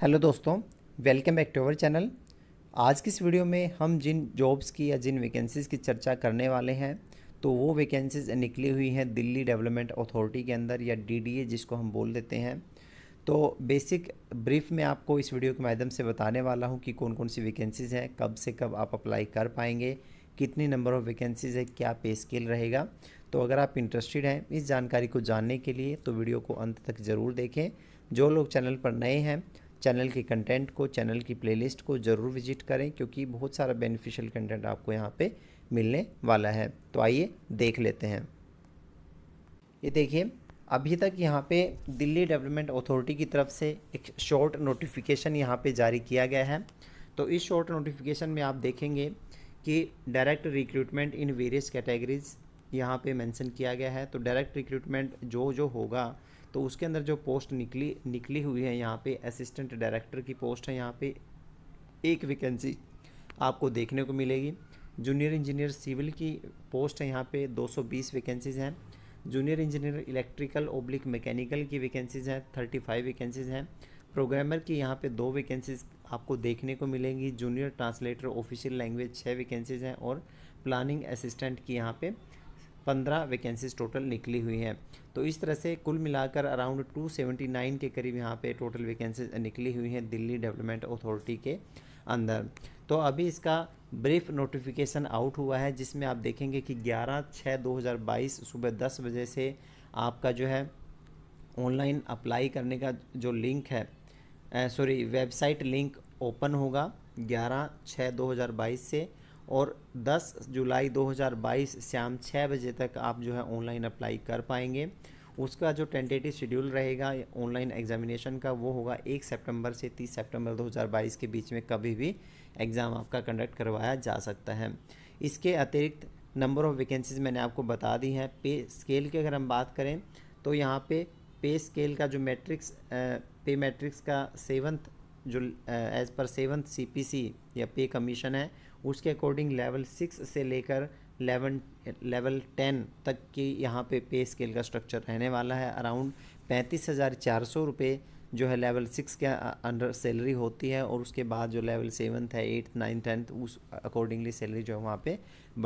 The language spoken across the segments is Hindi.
हेलो दोस्तों welcome back to our channel आज की इस वीडियो में हम जिन जॉब्स की या जिन वैकेंसीज़ की चर्चा करने वाले हैं तो वो वैकेंसीज़ निकली हुई हैं दिल्ली डेवलपमेंट अथॉरिटी के अंदर या डीडीए जिसको हम बोल देते हैं तो बेसिक ब्रीफ में आपको इस वीडियो के माध्यम से बताने वाला हूँ कि कौन कौन सी वैकेंसीज़ हैं कब से कब आप अप्लाई कर पाएंगे कितनी नंबर ऑफ़ वैकेंसीज़ है क्या पे स्केल रहेगा तो अगर आप इंटरेस्टेड हैं इस जानकारी को जानने के लिए तो वीडियो को अंत तक ज़रूर देखें जो लोग चैनल पर नए हैं चैनल के कंटेंट को चैनल की प्लेलिस्ट को ज़रूर विजिट करें क्योंकि बहुत सारा बेनिफिशियल कंटेंट आपको यहाँ पे मिलने वाला है तो आइए देख लेते हैं ये देखिए अभी तक यहाँ पे दिल्ली डेवलपमेंट अथॉरिटी की तरफ से एक शॉर्ट नोटिफिकेशन यहाँ पे जारी किया गया है तो इस शॉर्ट नोटिफिकेशन में आप देखेंगे कि direct recruitment in various categories यहाँ पे मैंसन किया गया है तो डायरेक्ट रिक्रूटमेंट जो जो होगा तो उसके अंदर जो पोस्ट निकली निकली हुई है यहाँ पे असिस्टेंट डायरेक्टर की पोस्ट है यहाँ पे एक वैकेंसी आपको देखने को मिलेगी जूनियर इंजीनियर सिविल की पोस्ट है यहाँ पे 220 वैकेंसीज़ हैं junior engineer electrical oblique mechanical की वैकेंसीज़ हैं 35 वैकेंसीज़ हैं प्रोग्रामर की यहाँ पे दो वैकेंसीज़ आपको देखने को मिलेंगी जूनियर ट्रांसलेटर ऑफिशियल लैंग्वेज छः वैकेंसीज़ हैं और प्लानिंग असिस्टेंट की यहाँ पर पंद्रह वैकेंसीज टोटल निकली हुई हैं तो इस तरह से कुल मिलाकर अराउंड टू सेवेंटी नाइन के करीब यहाँ पे टोटल वैकेंसीज निकली हुई हैं दिल्ली डेवलपमेंट अथॉरिटी के अंदर तो अभी इसका ब्रीफ नोटिफिकेशन आउट हुआ है जिसमें आप देखेंगे कि ग्यारह छः बाईस सुबह दस बजे से आपका जो है ऑनलाइन अप्लाई करने का जो लिंक है सॉरी वेबसाइट लिंक ओपन होगा ग्यारह छः बाईस से और 10 जुलाई 2022 शाम छः बजे तक आप जो है ऑनलाइन अप्लाई कर पाएंगे उसका जो टेंटेटिव शेड्यूल रहेगा ऑनलाइन एग्जामिनेशन का वो होगा एक सितंबर से तीस सितंबर 2022 के बीच में कभी भी एग्ज़ाम आपका कंडक्ट करवाया जा सकता है इसके अतिरिक्त नंबर ऑफ़ वैकेंसीज मैंने आपको बता दी हैं पे स्केल की अगर हम बात करें तो यहाँ पे पे स्केल का जो मैट्रिक्स पे मैट्रिक्स का सेवन्थ जो एज़ पर सेवन्थ सीपीसी या पे कमीशन है उसके अकॉर्डिंग लेवल सिक्स से लेकर लेवन लेवल टेन तक की यहाँ पे पे स्केल का स्ट्रक्चर रहने वाला है अराउंड पैंतीस हज़ार चार सौ रुपये जो है लेवल सिक्स के अंडर सैलरी होती है और उसके बाद जो लेवल सेवन्थ है एट्थ नाइन्थ टेंथ उस अकॉर्डिंगली सैलरी जो है वहाँ पर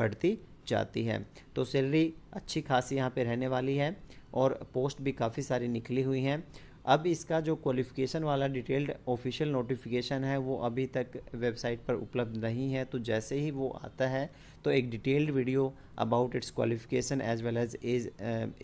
बढ़ती जाती है तो सैलरी अच्छी खासी यहाँ पे रहने वाली है और पोस्ट भी काफ़ी सारी निकली हुई हैं अब इसका जो क्वालिफ़िकेशन वाला डिटेल्ड ऑफिशियल नोटिफिकेशन है वो अभी तक वेबसाइट पर उपलब्ध नहीं है तो जैसे ही वो आता है तो एक detailed video about its qualification as well as as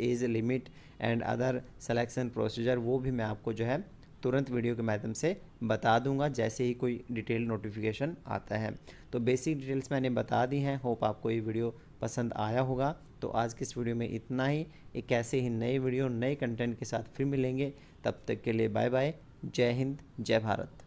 age limit and other selection procedure वो भी मैं आपको जो है तुरंत वीडियो के माध्यम से बता दूंगा जैसे ही कोई डिटेल नोटिफिकेशन आता है तो बेसिक डिटेल्स मैंने बता दी हैं होप आपको ये वीडियो पसंद आया होगा तो आज के इस वीडियो में इतना ही एक ऐसे ही नए वीडियो नए कंटेंट के साथ फिर मिलेंगे तब तक के लिए बाय बाय जय हिंद जय भारत